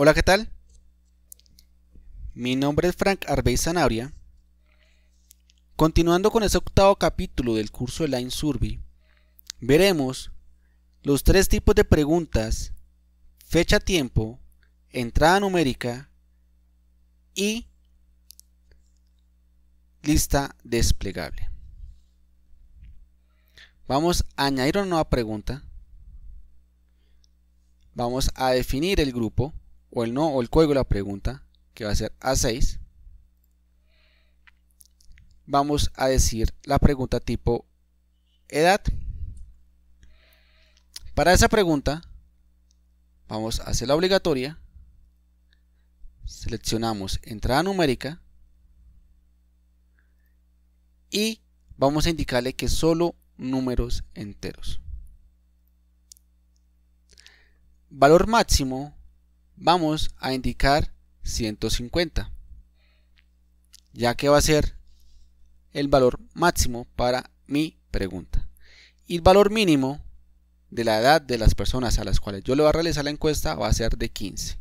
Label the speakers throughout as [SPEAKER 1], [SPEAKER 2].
[SPEAKER 1] Hola, ¿qué tal? Mi nombre es Frank Arbey Zanabria. Continuando con este octavo capítulo del curso de Line Survey, veremos los tres tipos de preguntas, fecha-tiempo, entrada numérica y lista desplegable. Vamos a añadir una nueva pregunta. Vamos a definir el grupo o el no o el código de la pregunta, que va a ser A6, vamos a decir la pregunta tipo edad. Para esa pregunta vamos a hacer la obligatoria, seleccionamos entrada numérica y vamos a indicarle que solo números enteros. Valor máximo vamos a indicar 150 ya que va a ser el valor máximo para mi pregunta y el valor mínimo de la edad de las personas a las cuales yo le voy a realizar la encuesta va a ser de 15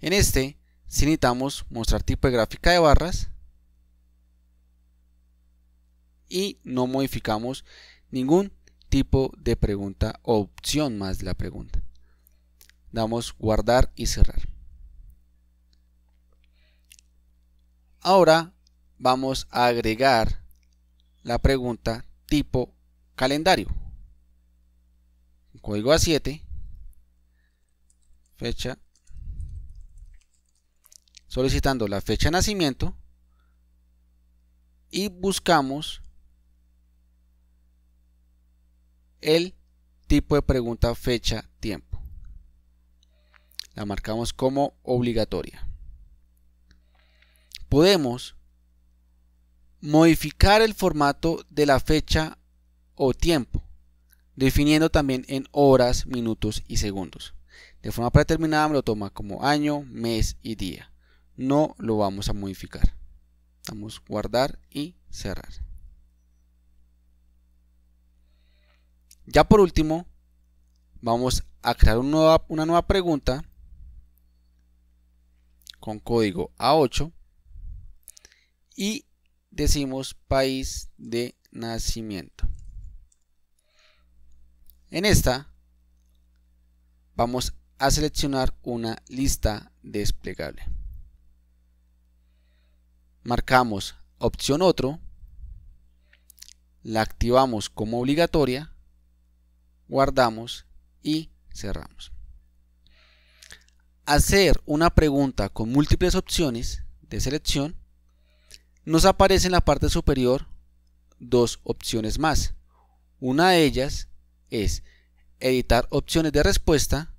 [SPEAKER 1] en este si necesitamos mostrar tipo de gráfica de barras y no modificamos ningún tipo de pregunta o opción más de la pregunta damos guardar y cerrar. Ahora vamos a agregar la pregunta tipo calendario. Código A7, fecha, solicitando la fecha de nacimiento y buscamos el tipo de pregunta fecha tiempo. La marcamos como obligatoria. Podemos modificar el formato de la fecha o tiempo, definiendo también en horas, minutos y segundos. De forma predeterminada me lo toma como año, mes y día. No lo vamos a modificar. Vamos a guardar y cerrar. Ya por último, vamos a crear una una nueva pregunta con código A8 y decimos país de nacimiento. En esta vamos a seleccionar una lista desplegable. Marcamos opción otro, la activamos como obligatoria, guardamos y cerramos hacer una pregunta con múltiples opciones de selección, nos aparece en la parte superior dos opciones más. Una de ellas es editar opciones de respuesta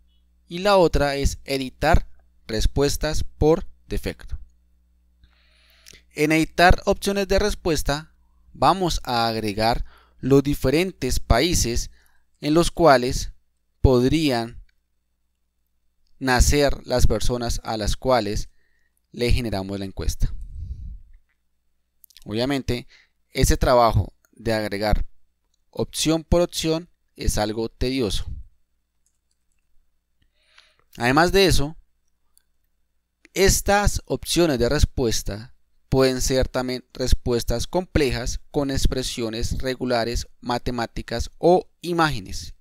[SPEAKER 1] y la otra es editar respuestas por defecto. En editar opciones de respuesta vamos a agregar los diferentes países en los cuales podrían nacer las personas a las cuales le generamos la encuesta. Obviamente, ese trabajo de agregar opción por opción es algo tedioso. Además de eso, estas opciones de respuesta pueden ser también respuestas complejas con expresiones regulares, matemáticas o imágenes.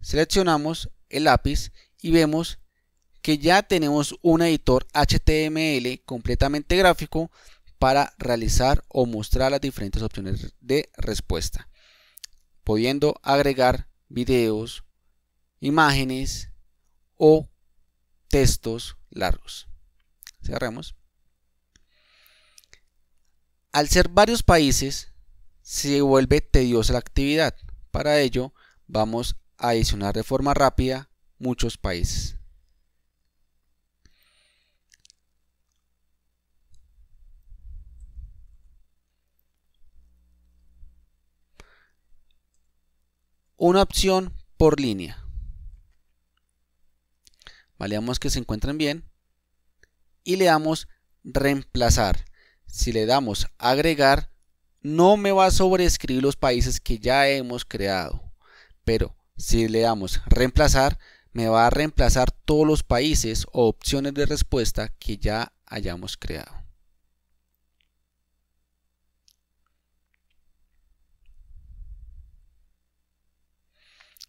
[SPEAKER 1] Seleccionamos el lápiz y vemos que ya tenemos un editor HTML completamente gráfico para realizar o mostrar las diferentes opciones de respuesta, pudiendo agregar videos, imágenes o textos largos. Cerramos. Al ser varios países, se vuelve tediosa la actividad. Para ello, vamos a adicionar de forma rápida muchos países. Una opción por línea. Valeamos que se encuentren bien. Y le damos reemplazar. Si le damos agregar, no me va a sobreescribir los países que ya hemos creado. Pero si le damos reemplazar, me va a reemplazar todos los países o opciones de respuesta que ya hayamos creado.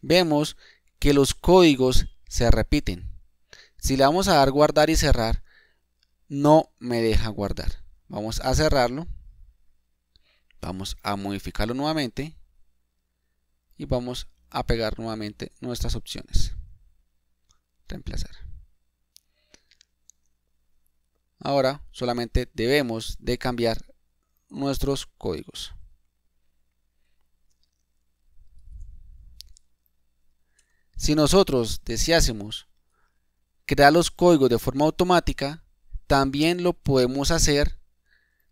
[SPEAKER 1] Vemos que los códigos se repiten. Si le vamos a dar guardar y cerrar, no me deja guardar. Vamos a cerrarlo. Vamos a modificarlo nuevamente. Y vamos a pegar nuevamente nuestras opciones reemplazar. Ahora solamente debemos de cambiar nuestros códigos. Si nosotros deseásemos crear los códigos de forma automática, también lo podemos hacer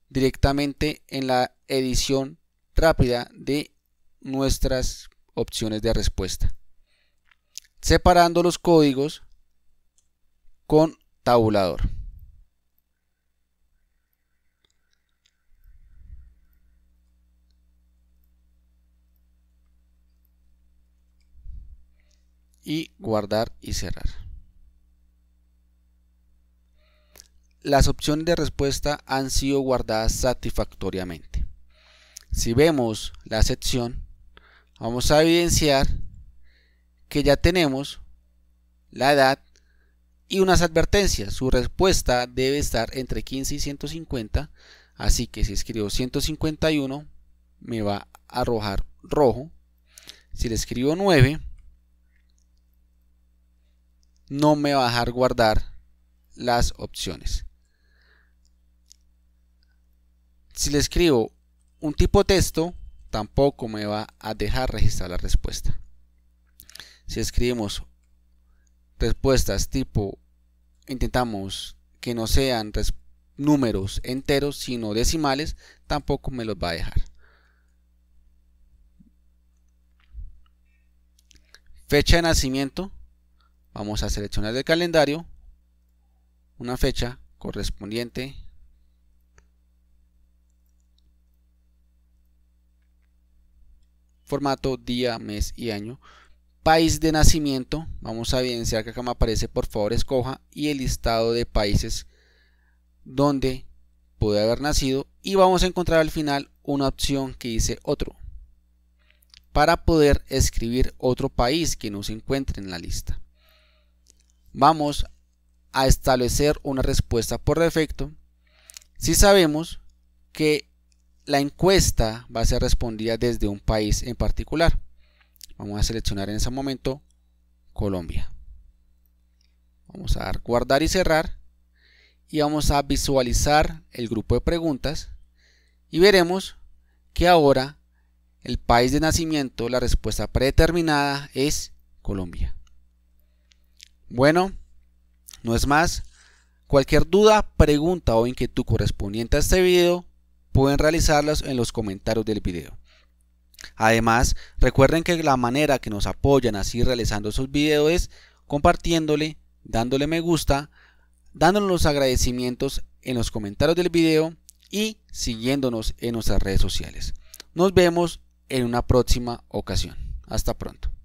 [SPEAKER 1] directamente en la edición rápida de nuestras opciones de respuesta. Separando los códigos con tabulador. y guardar y cerrar. Las opciones de respuesta han sido guardadas satisfactoriamente. Si vemos la sección, vamos a evidenciar que ya tenemos la edad y unas advertencias. Su respuesta debe estar entre 15 y 150, así que si escribo 151 me va a arrojar rojo. Si le escribo 9 no me va a dejar guardar las opciones. Si le escribo un tipo texto, tampoco me va a dejar registrar la respuesta. Si escribimos respuestas tipo intentamos que no sean números enteros sino decimales, tampoco me los va a dejar. Fecha de nacimiento. Vamos a seleccionar el calendario una fecha correspondiente formato día, mes y año país de nacimiento, vamos a evidenciar que acá me aparece por favor escoja y el listado de países donde puede haber nacido y vamos a encontrar al final una opción que dice otro para poder escribir otro país que no se encuentre en la lista. Vamos a establecer una respuesta por defecto si sabemos que la encuesta va a ser respondida desde un país en particular. Vamos a seleccionar en ese momento Colombia. Vamos a dar guardar y cerrar. Y vamos a visualizar el grupo de preguntas. Y veremos que ahora el país de nacimiento, la respuesta predeterminada es Colombia. Bueno, no es más. Cualquier duda, pregunta o inquietud correspondiente a este video pueden realizarlas en los comentarios del video. Además, recuerden que la manera que nos apoyan así realizando sus videos es compartiéndole, dándole me gusta, dándonos los agradecimientos en los comentarios del video y siguiéndonos en nuestras redes sociales. Nos vemos en una próxima ocasión. Hasta pronto.